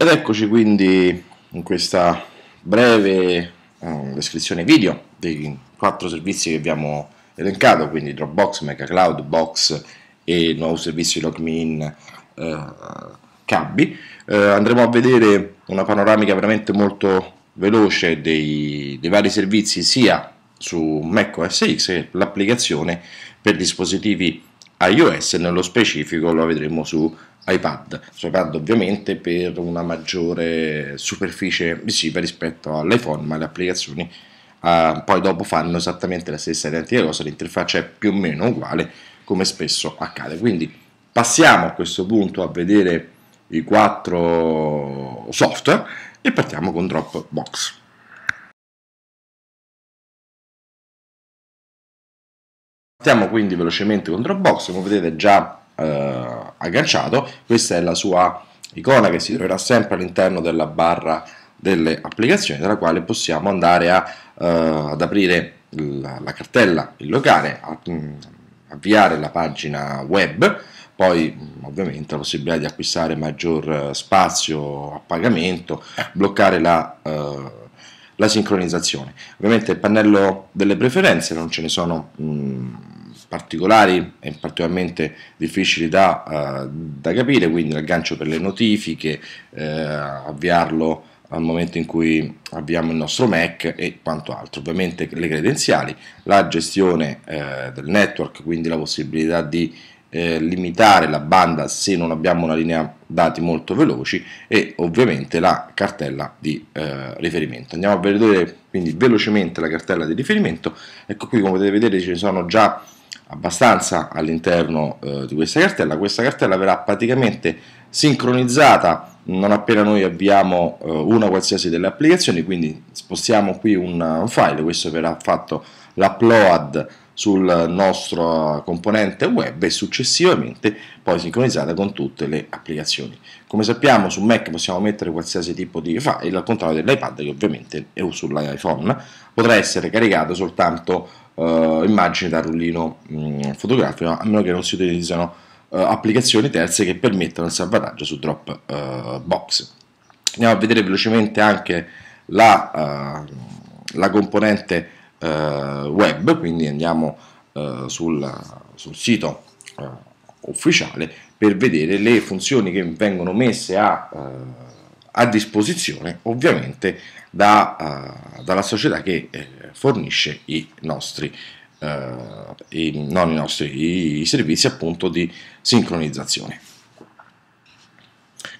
Ed eccoci quindi in questa breve eh, descrizione video dei quattro servizi che abbiamo elencato, quindi Dropbox, MegaCloud, Box e il nuovo servizio LogMeIn eh, Cabby. Eh, andremo a vedere una panoramica veramente molto veloce dei, dei vari servizi sia su Mac OS X che l'applicazione per dispositivi iOS nello specifico lo vedremo su iPad, su iPad ovviamente per una maggiore superficie visiva rispetto all'iPhone, ma le applicazioni eh, poi dopo fanno esattamente la stessa identica cosa, l'interfaccia è più o meno uguale come spesso accade. Quindi passiamo a questo punto a vedere i quattro software e partiamo con Dropbox. Partiamo quindi velocemente con Dropbox, come vedete già eh, agganciato, questa è la sua icona che si troverà sempre all'interno della barra delle applicazioni, dalla quale possiamo andare a, eh, ad aprire la, la, cartella, il locale, a, mh, mm, avviare la pagina web, poi mm, ovviamente la possibilità di acquistare maggior eh, spazio a pagamento, bloccare la... Eh, la sincronizzazione. Ovviamente il pannello delle preferenze non ce ne sono mh, mm, particolari e particolarmente difficili da, uh, da, capire, quindi l'aggancio per le notifiche, eh, avviarlo al momento in cui avviamo il nostro Mac e quanto altro. Ovviamente le credenziali, la gestione eh, del network, quindi la possibilità di eh, limitare la banda se non abbiamo una linea dati molto veloci e ovviamente la cartella di eh, riferimento. Andiamo a vedere quindi velocemente la cartella di riferimento, ecco qui come potete vedere ce ne sono già abbastanza all'interno eh, di questa cartella, questa cartella verrà praticamente sincronizzata non appena noi avviamo eh, una qualsiasi delle applicazioni, quindi spostiamo qui un, un file, questo verrà fatto l'upload sul nostro componente web e successivamente poi sincronizzata con tutte le applicazioni. Come sappiamo su Mac possiamo mettere qualsiasi tipo di file, al contrario dell'iPad che ovviamente è sull'iPhone, potrà essere caricato soltanto eh, immagini da rullino mh, mm, fotografico, a meno che non si utilizzano eh, applicazioni terze che permettano il salvataggio su Dropbox. Andiamo a vedere velocemente anche la, eh, la componente eh, web, quindi andiamo eh, sul, sul, sito eh, ufficiale per vedere le funzioni che vengono messe a, a disposizione ovviamente da, dalla società che fornisce i nostri Uh, i, non i nostri i servizi appunto di sincronizzazione.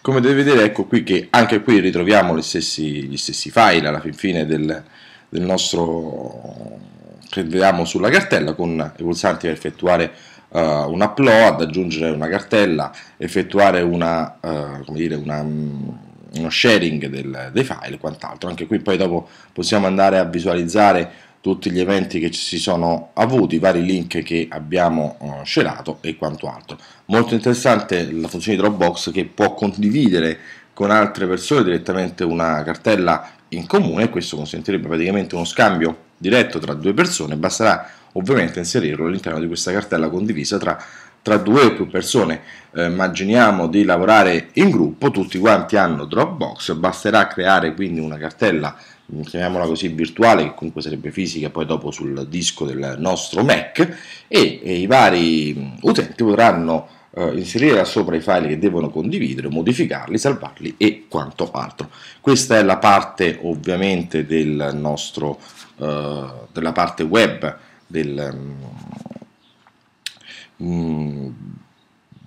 Come potete vedere, ecco qui che anche qui ritroviamo gli stessi, gli stessi file alla fin fine del, del nostro che vediamo sulla cartella con i pulsanti per effettuare uh, un upload, aggiungere una cartella, effettuare una, uh, come dire, una, um, uno sharing del, dei file e quant'altro. Anche qui poi dopo possiamo andare a visualizzare tutti gli eventi che ci si sono avuti, i vari link che abbiamo uh, sherato e quant'altro. Molto interessante la funzione di Dropbox che può condividere con altre persone direttamente una cartella in comune, e questo consentirebbe praticamente uno scambio diretto tra due persone, basterà ovviamente inserirlo all'interno di questa cartella condivisa tra, tra due o più persone. Eh, immaginiamo di lavorare in gruppo, tutti quanti hanno Dropbox, basterà creare quindi una cartella, mm, chiamiamola così virtuale, che comunque sarebbe fisica, poi dopo sul disco del nostro Mac e, e i vari mm, utenti potranno eh, inserire là sopra i file che devono condividere, modificarli, salvarli e quanto altro. Questa è la parte ovviamente del nostro, eh, della parte web del, mm, mm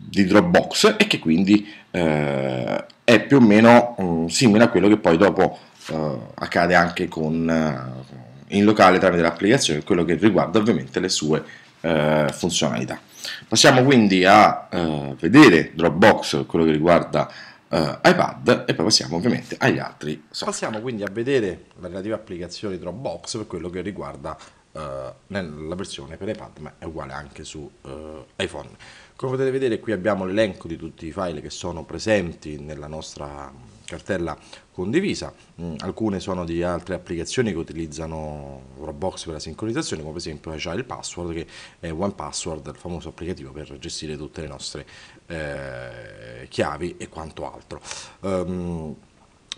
di Dropbox e che quindi eh, è più o meno mm, simile a quello che poi dopo eh, accade anche con, eh, in locale tramite l'applicazione, quello che riguarda ovviamente le sue eh, funzionalità. Passiamo quindi a eh, vedere Dropbox, per quello che riguarda eh, iPad, e poi passiamo ovviamente agli altri software. Passiamo quindi a vedere la relativa applicazione Dropbox per quello che riguarda eh, la versione per iPad, ma è uguale anche su eh, iPhone. Come potete vedere qui abbiamo l'elenco di tutti i file che sono presenti nella nostra cartella condivisa, mm, alcune sono di altre applicazioni che utilizzano Roblox per la sincronizzazione, come per esempio Agile Password che è One il famoso applicativo per gestire tutte le nostre eh, chiavi e quanto altro. Um,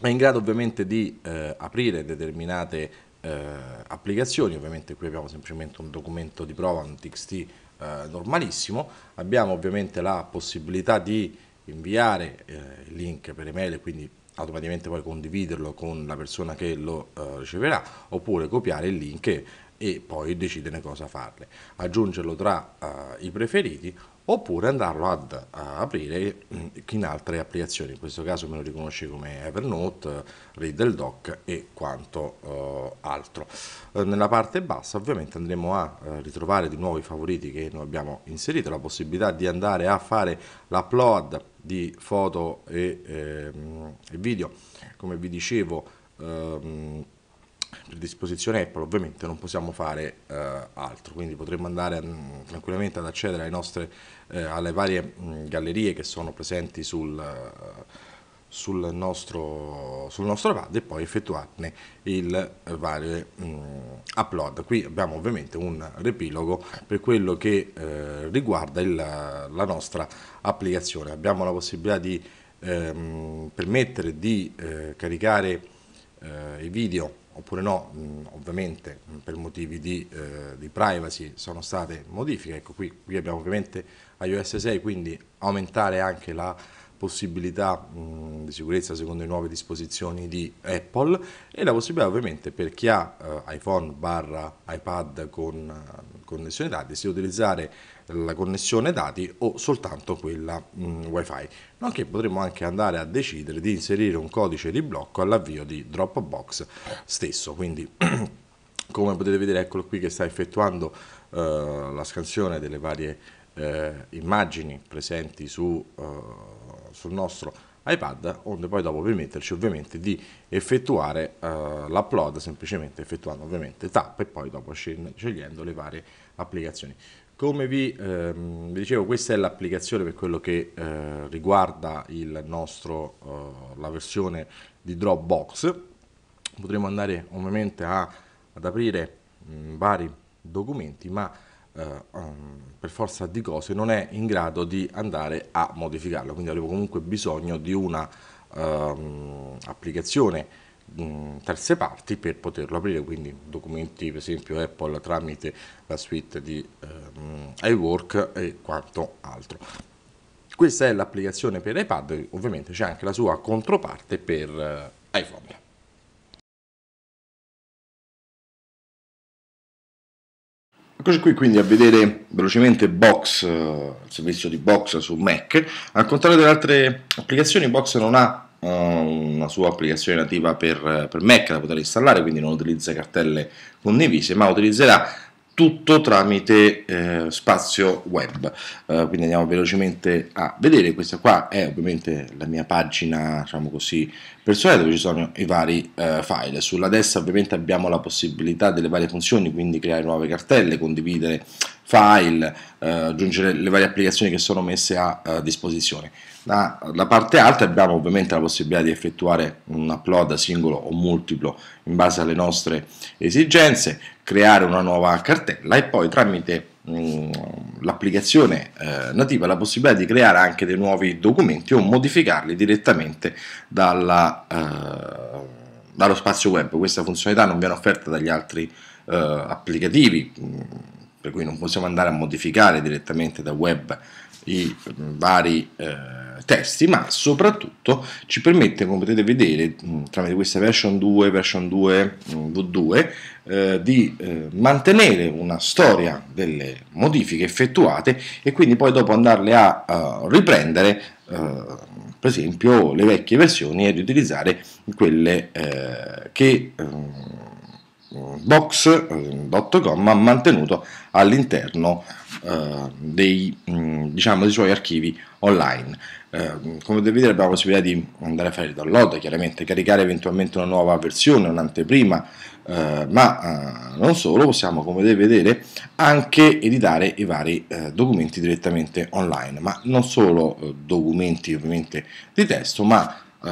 è in grado ovviamente di eh, aprire determinate eh, applicazioni, ovviamente qui abbiamo semplicemente un documento di prova, un txt eh, normalissimo, abbiamo ovviamente la possibilità di inviare eh, il link per email, quindi automaticamente poi condividerlo con la persona che lo eh, riceverà oppure copiare il link e poi decidere cosa farne, aggiungerlo tra uh, i preferiti oppure andarlo ad uh, aprire mm, in altre applicazioni, in questo caso me lo riconosce come Evernote, eh, Riddle Doc e quanto uh, altro. nella parte bassa ovviamente andremo a ritrovare di nuovo i favoriti che noi abbiamo inserito, la possibilità di andare a fare l'upload di foto e, eh, video, come vi dicevo, ehm, per disposizione Apple ovviamente non possiamo fare eh, altro, quindi potremmo andare mh, mm, tranquillamente ad accedere nostre, eh, alle varie mh, mm, gallerie che sono presenti sul, uh, sul, nostro, sul nostro iPad e poi effettuarne il uh, vario mh, mm, upload. Qui abbiamo ovviamente un repilogo per quello che uh, riguarda il, la nostra applicazione. Abbiamo la possibilità di ehm, permettere di eh, caricare i video oppure no, mm, ovviamente mm, per motivi di, eh, di, privacy sono state modifiche, ecco qui, qui, abbiamo ovviamente iOS 6, quindi aumentare anche la possibilità mh, mm, di sicurezza secondo le nuove disposizioni di Apple e la possibilità ovviamente per chi ha eh, iPhone barra iPad con eh, connessione dati di utilizzare la connessione dati o soltanto quella mh, mm, wifi nonché potremmo anche andare a decidere di inserire un codice di blocco all'avvio di Dropbox stesso quindi come potete vedere eccolo qui che sta effettuando eh, la scansione delle varie eh, immagini presenti su, eh, sul nostro iPad onde poi dopo permetterci ovviamente di effettuare uh, l'upload semplicemente effettuando ovviamente tappe e poi dopo scegliendo le varie applicazioni come vi, ehm, vi, dicevo, questa è l'applicazione per quello che eh, riguarda nostro, eh, la versione di Dropbox. Potremmo andare ovviamente a, ad aprire mh, mm, vari documenti, ma eh, um, per forza di cose non è in grado di andare a modificarlo, quindi avremo comunque bisogno di una ehm, applicazione mh, terze parti per poterlo aprire, quindi documenti per esempio Apple tramite la suite di ehm, iWork e quanto altro. Questa è l'applicazione per iPad, ovviamente c'è anche la sua controparte per eh, iPhone. Eccoci qui quindi a vedere velocemente Box, eh, il servizio di Box su Mac. Al contrario delle altre applicazioni, Box non ha eh, una sua applicazione nativa per, per Mac da poter installare, quindi non utilizza cartelle condivise, ma utilizzerà tutto tramite eh, spazio web eh, quindi andiamo velocemente a vedere questa qua è ovviamente la mia pagina diciamo così personale dove ci sono i vari eh, file sulla destra ovviamente abbiamo la possibilità delle varie funzioni quindi creare nuove cartelle condividere file eh, aggiungere le varie applicazioni che sono messe a, a eh, disposizione da, da parte alta abbiamo ovviamente la possibilità di effettuare un upload singolo o multiplo in base alle nostre esigenze, creare una nuova cartella e poi tramite mm, l'applicazione eh, nativa la possibilità di creare anche dei nuovi documenti o modificarli direttamente dalla, eh, dallo spazio web. Questa funzionalità non viene offerta dagli altri eh, applicativi, mm, per cui non possiamo andare a modificare direttamente da web i mm, vari eh, testi, ma soprattutto ci permette, come potete vedere, mm, tramite questa version 2, version 2 mm, V2, eh, di eh, mantenere una storia delle modifiche effettuate e quindi poi dopo andarle a, a riprendere, eh, per esempio, le vecchie versioni e riutilizzare quelle eh, che mm, box.com eh, ha mantenuto all'interno eh, dei, diciamo, dei suoi archivi online. Ehm, come potete vedere abbiamo la possibilità di andare a fare il download, chiaramente caricare eventualmente una nuova versione, un'anteprima, eh, ma eh, non solo, possiamo come potete vedere anche editare i vari eh, documenti direttamente online, ma non solo eh, documenti ovviamente di testo, ma eh,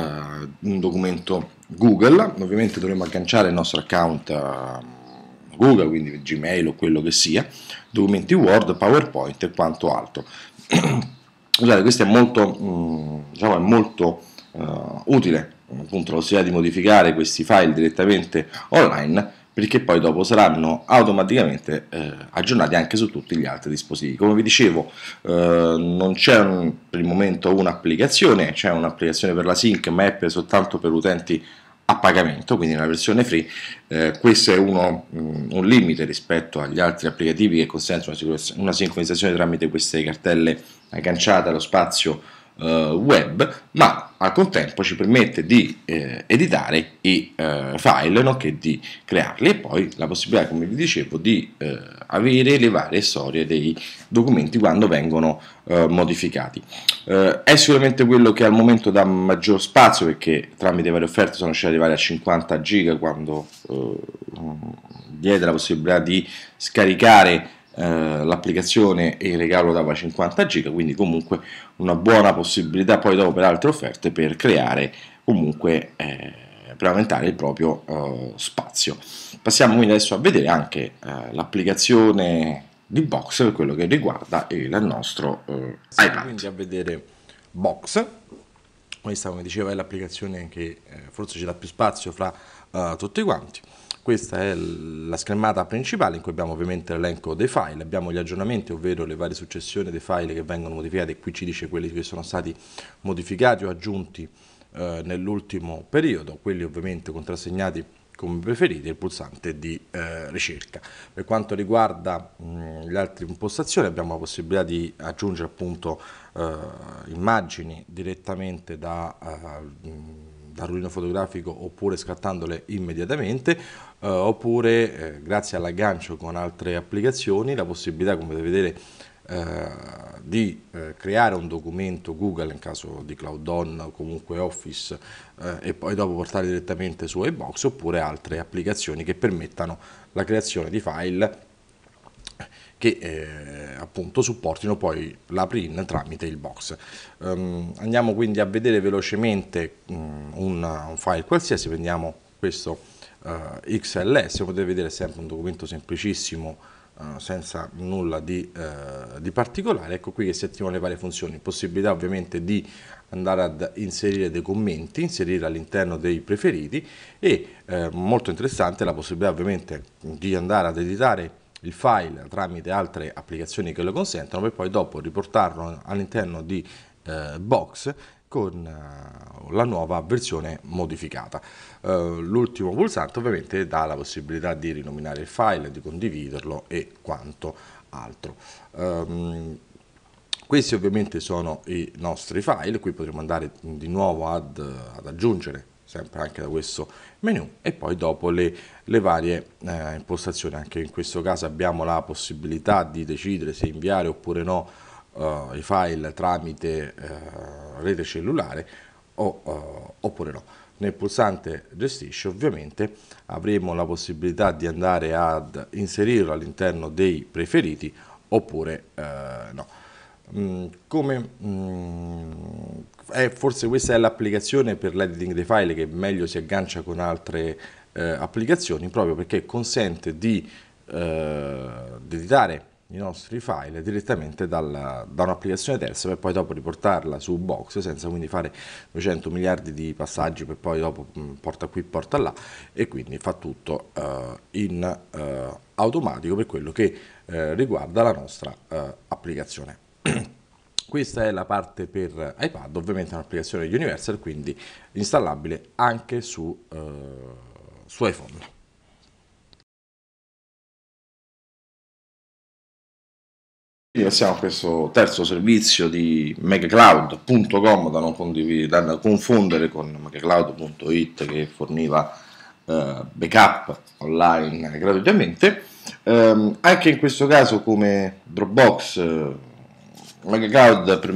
un documento Google, ovviamente dovremo agganciare il nostro account mm, Google, quindi Gmail o quello che sia, documenti Word, PowerPoint e quanto altro. Scusate, questo è molto, mm, diciamo, è molto uh, utile, appunto la possibilità di modificare questi file direttamente online perché poi dopo saranno automaticamente eh, aggiornati anche su tutti gli altri dispositivi. Come vi dicevo, eh, non c'è per il momento un'applicazione, c'è un'applicazione per la sync, ma è per soltanto per utenti a pagamento, quindi nella versione free. Eh, questo è uno, mh, mm, un limite rispetto agli altri applicativi che consentono una sincronizzazione tramite queste cartelle agganciate allo spazio eh, web, ma al contempo ci permette di eh, editare i eh, file nonché di crearli e poi la possibilità come vi dicevo di eh, avere le varie storie dei documenti quando vengono eh, modificati eh, è sicuramente quello che al momento dà maggior spazio perché tramite varie offerte sono riusciti ad arrivare a 50 giga quando eh, diede la possibilità di scaricare eh, l'applicazione e il regalo dava 50 giga quindi comunque una buona possibilità poi dopo per altre offerte per creare comunque eh, per aumentare il proprio eh, spazio passiamo quindi adesso a vedere anche eh, l'applicazione di box per quello che riguarda il nostro eh, iPad quindi a vedere box questa come diceva è l'applicazione che forse ci dà più spazio fra tutti quanti questa è la schermata principale in cui abbiamo ovviamente l'elenco dei file, abbiamo gli aggiornamenti, ovvero le varie successioni dei file che vengono modificati e qui ci dice quelli che sono stati modificati o aggiunti eh, nell'ultimo periodo, quelli ovviamente contrassegnati come preferiti e il pulsante di eh, ricerca. Per quanto riguarda mh, le altre impostazioni abbiamo la possibilità di aggiungere appunto eh, immagini direttamente da eh, dal rullino fotografico oppure scattandole immediatamente, eh, oppure eh, grazie all'aggancio con altre applicazioni la possibilità, come potete vedere, eh, di eh, creare un documento Google in caso di Cloud On o comunque Office eh, e poi dopo portare direttamente su iBox oppure altre applicazioni che permettano la creazione di file che eh, appunto supportino poi la print tramite il box. Um, andiamo quindi a vedere velocemente um, un, un, file qualsiasi, prendiamo questo uh, eh, XLS, potete vedere sempre un documento semplicissimo eh, senza nulla di, uh, di, particolare, ecco qui che si attivano le varie funzioni, possibilità ovviamente di andare ad inserire dei commenti, inserire all'interno dei preferiti e molto interessante la possibilità ovviamente di andare ad editare il file tramite altre applicazioni che lo consentono per poi dopo riportarlo all'interno di eh, Box con eh, la nuova versione modificata. Eh, l'ultimo pulsante ovviamente dà la possibilità di rinominare il file, di condividerlo e quanto altro. Um, questi ovviamente sono i nostri file, qui potremo andare di nuovo ad, ad aggiungere sempre anche da questo menu e poi dopo le, le varie eh, impostazioni anche in questo caso abbiamo la possibilità di decidere se inviare oppure no eh, i file tramite eh, rete cellulare o, eh, oppure no nel pulsante gestisci ovviamente avremo la possibilità di andare ad inserirlo all'interno dei preferiti oppure eh, no Mm, come mh, mm, è, forse questa è l'applicazione per l'editing dei file che meglio si aggancia con altre eh, applicazioni proprio perché consente di, eh, di editare i nostri file direttamente dalla, da un'applicazione terza per poi dopo riportarla su box senza quindi fare 200 miliardi di passaggi per poi dopo mm, porta qui porta là e quindi fa tutto uh, in uh, automatico per quello che uh, riguarda la nostra applicazione. Questa è la parte per iPad, ovviamente è un'applicazione di Universal, quindi installabile anche su, eh, su iPhone. Passiamo a questo terzo servizio di megacloud.com da non da confondere con megacloud.it che forniva eh, backup online gratuitamente. Eh, anche in questo caso come Dropbox eh, MagaCloud per,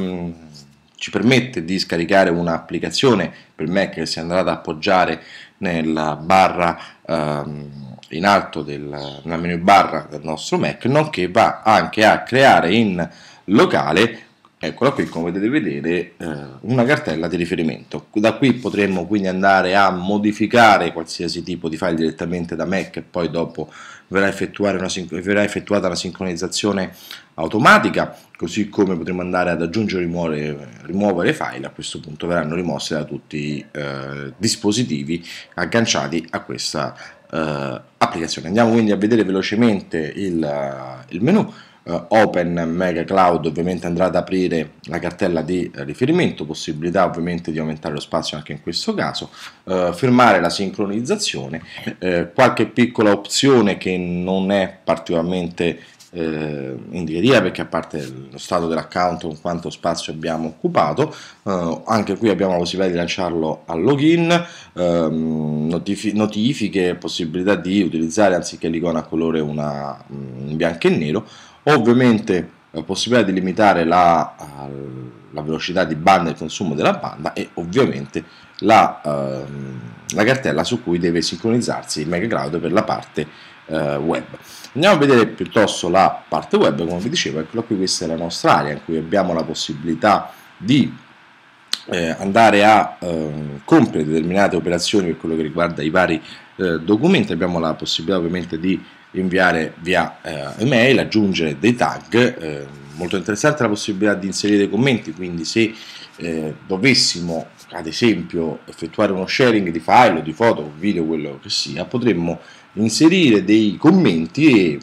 ci permette di scaricare un'applicazione per Mac che si andata ad appoggiare nella barra ehm, in alto del, nella menu barra del nostro Mac, nonché va anche a creare in locale eccola qui come potete vedere eh, una cartella di riferimento da qui potremmo quindi andare a modificare qualsiasi tipo di file direttamente da Mac e poi dopo verrà, verrà effettuata una sincronizzazione automatica così come potremo andare ad aggiungere e rimuovere, rimuovere, file, a questo punto verranno rimosse da tutti i eh, dispositivi agganciati a questa eh, applicazione. Andiamo quindi a vedere velocemente il, il menu. Eh, Open Mega Cloud ovviamente andrà ad aprire la cartella di riferimento, possibilità ovviamente di aumentare lo spazio anche in questo caso, eh, firmare la sincronizzazione, eh, qualche piccola opzione che non è particolarmente eh, indicheria perché a parte lo stato dell'account con quanto spazio abbiamo occupato eh, anche qui abbiamo la possibilità di lanciarlo al login ehm, notifi notifiche possibilità di utilizzare anziché l'icona a colore una mm, in bianco e nero ovviamente la eh, possibilità di limitare la, la velocità di banda e il consumo della banda e ovviamente la ehm, la cartella su cui deve sincronizzarsi il Cloud per la parte eh, web. Andiamo a vedere piuttosto la parte web, come vi dicevo, eccola qui, questa è la nostra area in cui abbiamo la possibilità di eh, andare a eh, compiere determinate operazioni per quello che riguarda i vari eh, documenti, abbiamo la possibilità ovviamente di inviare via eh, email, aggiungere dei tag, eh, molto interessante la possibilità di inserire dei commenti, quindi se eh, dovessimo ad esempio effettuare uno sharing di file o di foto o video, quello che sia, potremmo inserire dei commenti e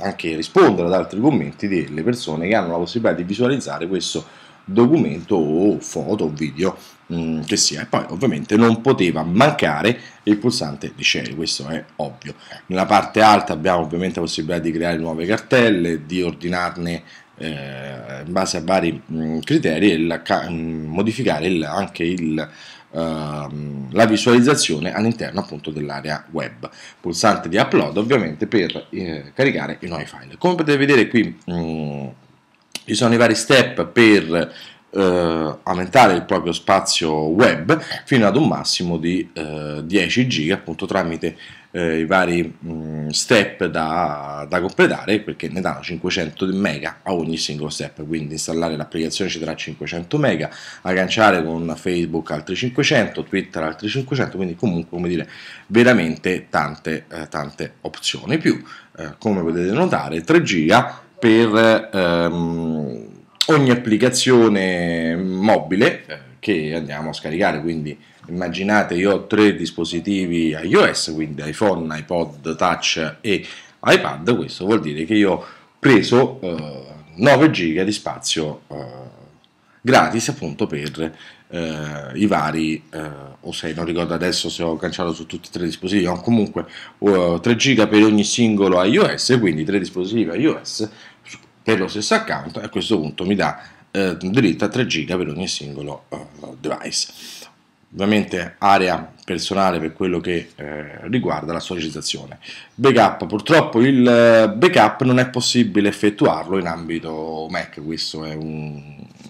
anche rispondere ad altri commenti delle persone che hanno la possibilità di visualizzare questo documento o foto o video mh, che sia e poi ovviamente non poteva mancare il pulsante di share questo è ovvio nella parte alta abbiamo ovviamente la possibilità di creare nuove cartelle di ordinarne eh, in base a vari mh, mm, criteri il, ca- mm, modificare il, anche il, ehm, la visualizzazione all'interno appunto dell'area web. Pulsante di upload ovviamente per eh, caricare i nuovi file. Come potete vedere qui mh, mm, ci sono i vari step per eh, aumentare il proprio spazio web fino ad un massimo di eh, 10 giga appunto tramite eh, i vari mh, mm, step da, da, completare perché ne danno 500 mega a ogni singolo step quindi installare l'applicazione ci darà 500 mega agganciare con facebook altri 500 twitter altri 500 quindi comunque come dire veramente tante eh, tante opzioni più eh, come potete notare 3 giga per ehm, ogni applicazione mobile eh, che andiamo a scaricare. Quindi immaginate, io ho tre dispositivi iOS, quindi iPhone, iPod, Touch e iPad, questo vuol dire che io ho preso eh, 9 giga di spazio eh, gratis appunto per eh, i vari, eh, o se non ricordo adesso se ho cancellato su tutti e tre i dispositivi, ho comunque 3 eh, giga per ogni singolo iOS, quindi tre dispositivi iOS per lo stesso account a questo punto mi dà eh, dritta 3 giga per ogni singolo eh, device ovviamente area personale per quello che eh, riguarda la sollecitazione. Backup, purtroppo il eh, backup non è possibile effettuarlo in ambito Mac, questo è un,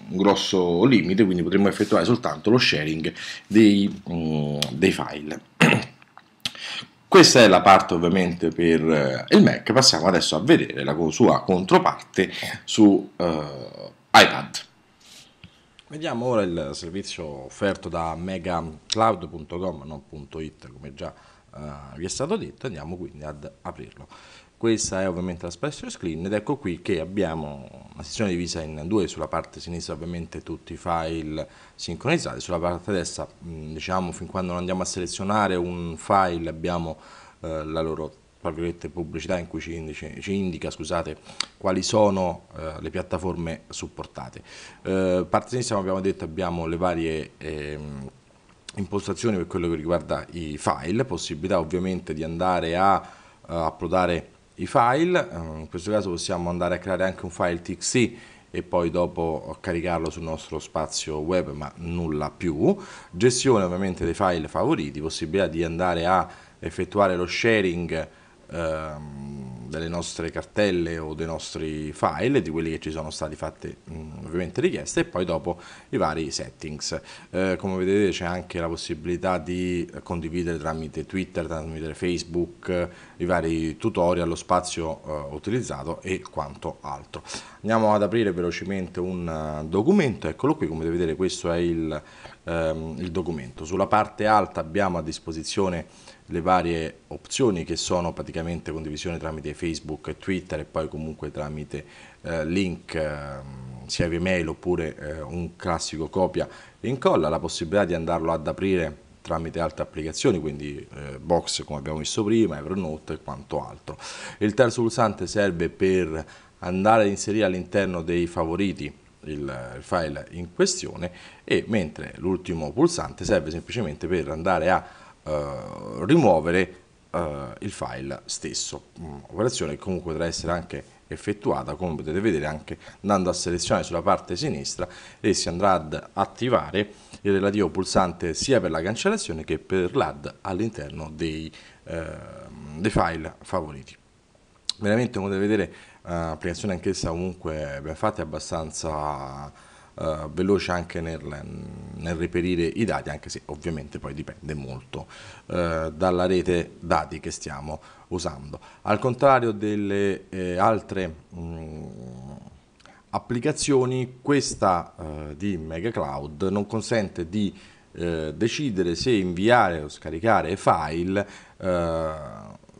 un grosso limite, quindi potremmo effettuare soltanto lo sharing dei, um, dei file. Questa è la parte ovviamente per eh, il Mac, passiamo adesso a vedere la sua controparte su... Uh, iPad. Vediamo ora il servizio offerto da megacloud.com, non.it come già eh, vi è stato detto, andiamo quindi ad aprirlo. Questa è ovviamente la splash screen ed ecco qui che abbiamo una sezione divisa in due, sulla parte sinistra ovviamente tutti i file sincronizzati, sulla parte destra mm, diciamo fin quando non andiamo a selezionare un file abbiamo eh, la loro pubblicità in cui ci, indica, ci indica scusate, quali sono eh, le piattaforme supportate. Eh, parte sinistra, abbiamo detto, abbiamo le varie... Ehm, impostazioni per quello che riguarda i file, possibilità ovviamente di andare a uh, eh, uploadare i file, eh, in questo caso possiamo andare a creare anche un file txt e poi dopo caricarlo sul nostro spazio web ma nulla più, gestione ovviamente dei file favoriti, possibilità di andare a effettuare lo sharing Ehm, delle nostre cartelle o dei nostri file, di quelli che ci sono stati fatti mm, ovviamente richieste e poi dopo i vari settings. Eh, come vedete c'è anche la possibilità di condividere tramite Twitter, tramite Facebook, eh, i vari tutorial, lo spazio eh, utilizzato e quanto altro. Andiamo ad aprire velocemente un eh, documento, eccolo qui, come potete vedere questo è il, ehm, il documento. Sulla parte alta abbiamo a disposizione le varie opzioni che sono praticamente condivisione tramite Facebook e Twitter e poi comunque tramite eh, link eh, sia via mail oppure eh, un classico copia e incolla, la possibilità di andarlo ad aprire tramite altre applicazioni, quindi eh, Box come abbiamo visto prima, Evernote e quanto altro. Il terzo pulsante serve per andare ad inserire all'interno dei favoriti il file in questione e mentre l'ultimo pulsante serve semplicemente per andare a eh, rimuovere eh, il file stesso, mm, operazione che comunque potrà essere anche effettuata come potete vedere anche andando a selezionare sulla parte sinistra e si andrà ad attivare il relativo pulsante sia per la cancellazione che per l'add all'interno dei, eh, dei, file favoriti veramente come potete vedere l'applicazione eh, applicazione anch'essa comunque ben fatta e abbastanza eh, veloce anche nel, nel, reperire i dati, anche se ovviamente poi dipende molto eh, dalla rete dati che stiamo usando. Al contrario delle eh, altre mh, mm, applicazioni, questa eh, di Megacloud non consente di eh, decidere se inviare o scaricare file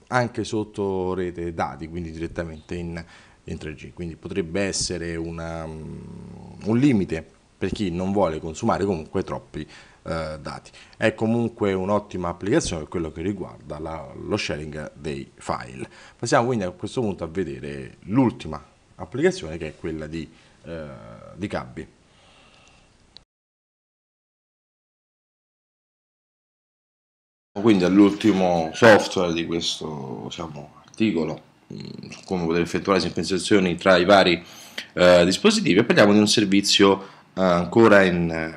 anche sotto rete dati, quindi direttamente in in 3G, quindi potrebbe essere una, mm, un limite per chi non vuole consumare comunque troppi eh, dati. È comunque un'ottima applicazione per quello che riguarda la, lo sharing dei file. Passiamo quindi a questo punto a vedere l'ultima applicazione che è quella di, eh, di Cabbi. Quindi all'ultimo software di questo diciamo, articolo su come poter effettuare sincronizzazioni tra i vari eh, dispositivi e parliamo di un servizio eh, ancora in eh,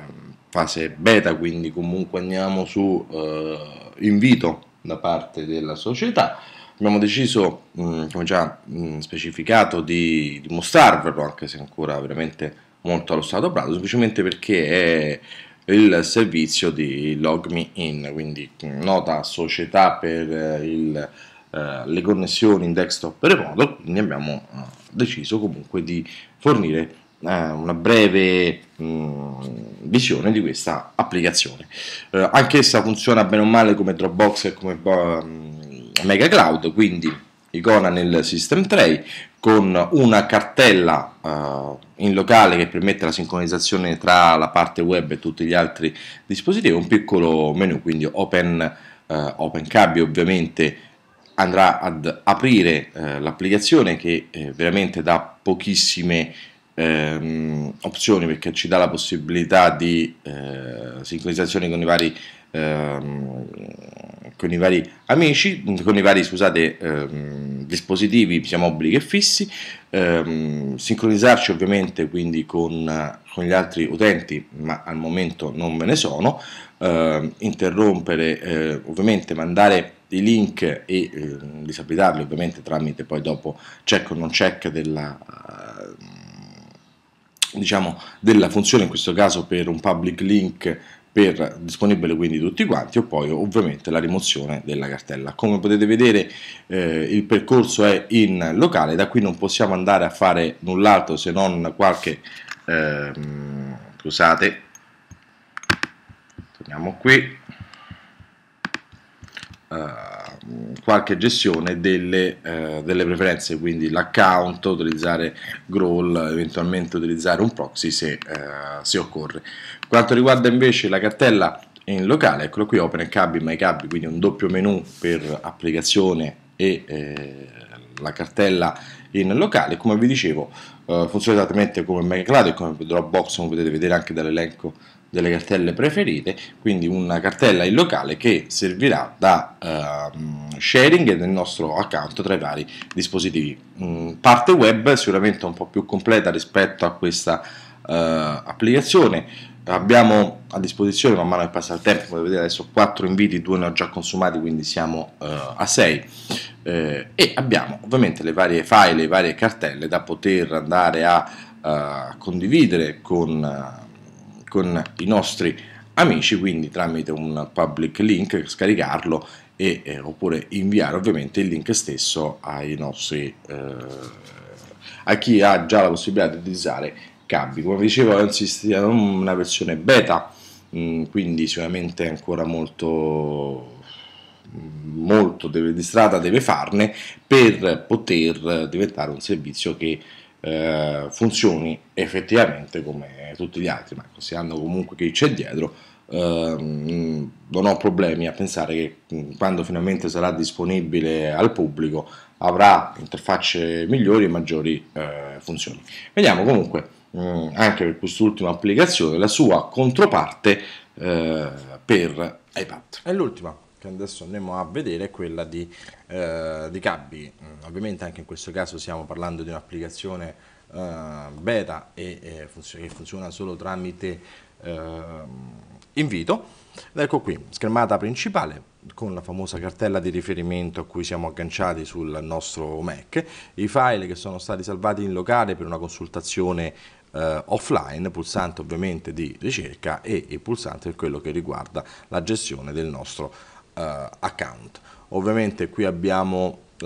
fase beta, quindi comunque andiamo su eh, invito da parte della società abbiamo deciso, mh, come già mh, specificato, di, di, mostrarvelo, anche se ancora veramente molto allo stato prato, semplicemente perché è il servizio di LogMeIn, quindi nota società per eh, il eh, le connessioni in desktop remoto, quindi abbiamo eh, deciso comunque di fornire eh, una breve mm, visione di questa applicazione. Eh, anch'essa funziona bene o male come Dropbox e come mm, Mega Cloud, quindi icona nel System Tray con una cartella uh, in locale che permette la sincronizzazione tra la parte web e tutti gli altri dispositivi, un piccolo menu, quindi open, uh, open copy ovviamente andrà ad aprire eh, l'applicazione che eh, veramente dà pochissime ehm, opzioni perché ci dà la possibilità di eh, sincronizzazione con i vari ehm, con i vari amici con i vari scusate ehm, dispositivi siamo obblighi e fissi ehm, sincronizzarci ovviamente quindi con, con, gli altri utenti ma al momento non ve ne sono ehm, interrompere eh, ovviamente mandare i link e eh, disabilitarli ovviamente tramite poi dopo check o non check della, ehm, diciamo, della funzione, in questo caso per un public link per disponibile quindi tutti quanti o poi ovviamente la rimozione della cartella come potete vedere eh, il percorso è in locale da qui non possiamo andare a fare null'altro se non qualche ehm, scusate torniamo qui eh, qualche gestione delle, eh, delle preferenze, quindi l'account, utilizzare Growl, eventualmente utilizzare un proxy se, eh, se occorre. Quanto riguarda invece la cartella in locale, eccolo qui OpenCab, MyCab, quindi un doppio menu per applicazione e eh, la cartella in locale, come vi dicevo eh, funziona esattamente come MyCloud e come Dropbox, come potete vedere anche dall'elenco delle cartelle preferite, quindi una cartella in locale che servirà da uh, sharing del nostro account tra i vari dispositivi. Mm, parte web sicuramente un po' più completa rispetto a questa uh, applicazione. Abbiamo a disposizione, man mano che passa il tempo, come vedete adesso 4 inviti, 2 ne ho già consumati, quindi siamo uh, a 6. Eh, e abbiamo ovviamente le varie file, le varie cartelle da poter andare a condividere con con i nostri amici, quindi tramite un public link scaricarlo e, eh, oppure inviare ovviamente il link stesso ai nostri eh, a chi ha già la possibilità di utilizzare Cabbi. Come dicevo è una versione beta, mh, mm, quindi sicuramente ancora molto mm, molto deve, di strada deve farne per poter diventare un servizio che eh, funzioni effettivamente come tutti gli altri, ma considerando ecco, comunque chi c'è dietro, ehm, non ho problemi a pensare che mm, quando finalmente sarà disponibile al pubblico avrà interfacce migliori e maggiori eh, funzioni. Vediamo comunque mh, mm, anche per quest'ultima applicazione la sua controparte eh, per iPad. È l'ultima che adesso andremo a vedere è quella di, eh, di Gabby. Mm, ovviamente anche in questo caso stiamo parlando di un'applicazione eh, beta e, e funziona, che funziona solo tramite eh, invito. Ed ecco qui, schermata principale con la famosa cartella di riferimento a cui siamo agganciati sul nostro Mac, i file che sono stati salvati in locale per una consultazione Uh, offline, pulsante ovviamente di ricerca e il pulsante per quello che riguarda la gestione del nostro eh, account. Ovviamente qui abbiamo eh,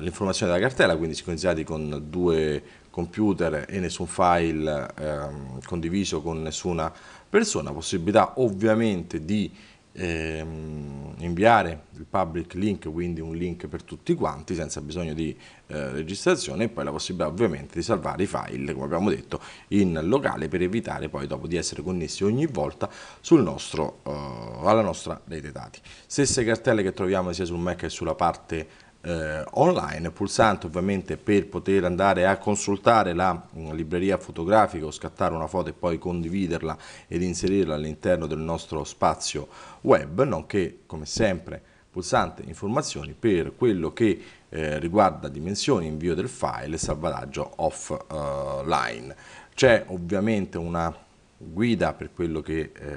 l'informazione della cartella, quindi sincronizzati con due computer e nessun file ehm, condiviso con nessuna persona, possibilità ovviamente di ehm, inviare il public link, quindi un link per tutti quanti senza bisogno di eh, registrazione e poi la possibilità ovviamente di salvare i file, come abbiamo detto, in locale per evitare poi dopo di essere connessi ogni volta nostro, eh, alla nostra rete dati. Stesse cartelle che troviamo sia sul Mac che sulla parte eh, online, pulsante ovviamente per poter andare a consultare la mm, libreria fotografica o scattare una foto e poi condividerla ed inserirla all'interno del nostro spazio web, nonché come sempre pulsante informazioni per quello che eh, riguarda dimensioni, invio del file, e salvataggio offline. C'è ovviamente una guida per quello che eh,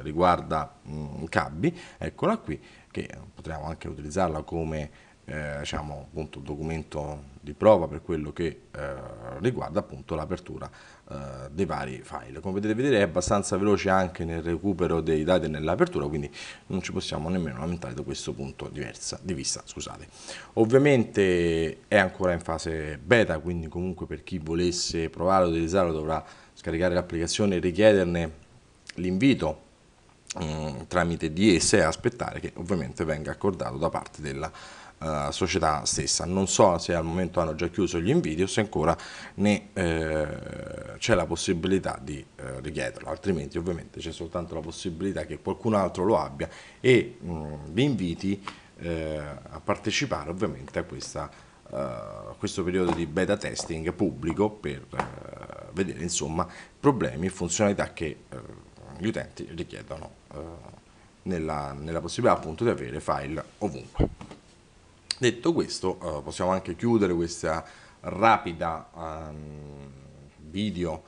riguarda mh, mm, Cabbi, eccola qui, che eh, potremmo anche utilizzarla come eh, diciamo, appunto, documento di prova per quello che eh, riguarda appunto l'apertura eh, dei vari file. Come potete vedere è abbastanza veloce anche nel recupero dei dati e nell'apertura, quindi non ci possiamo nemmeno lamentare da questo punto diversa, di vista. Scusate. Ovviamente è ancora in fase beta, quindi comunque per chi volesse provare o utilizzarlo dovrà scaricare l'applicazione e richiederne l'invito mh, mm, tramite DS e aspettare che ovviamente venga accordato da parte della eh, società stessa. Non so se al momento hanno già chiuso gli inviti o se ancora ne, eh, c'è la possibilità di eh, richiederlo, altrimenti ovviamente c'è soltanto la possibilità che qualcun altro lo abbia e mh, vi inviti eh, a partecipare ovviamente a questa, eh, questo periodo di beta testing pubblico per eh, vedere insomma problemi e funzionalità che gli utenti richiedono nella, nella possibilità appunto di avere file ovunque. Detto questo, eh, possiamo anche chiudere questa rapida um, video,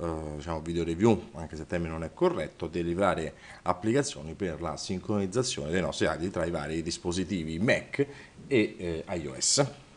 eh, diciamo video review, anche se il termine non è corretto, delle varie applicazioni per la sincronizzazione dei nostri dati tra i vari dispositivi Mac e eh, iOS.